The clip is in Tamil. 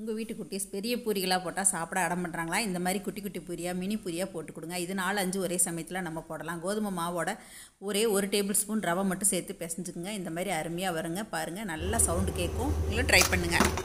உங்கள் வீட்டு குட்டீஸ் பெரிய பூரிகளாக போட்டால் சாப்பிட அடம் பண்ணுறாங்களா இந்த மாதிரி குட்டி குட்டி பூரியாக மினி பூரியாக போட்டு கொடுங்க இது நாலு அஞ்சு ஒரே சமயத்தில் நம்ம போடலாம் கோதுமை மாவோட ஒரே ஒரு டேபிள் ஸ்பூன் ரவை மட்டும் சேர்த்து பிசைஞ்சுக்குங்க இந்த மாதிரி அருமையாக வருங்க பாருங்கள் நல்லா சவுண்டு கேட்கும் இல்லை ட்ரை பண்ணுங்கள்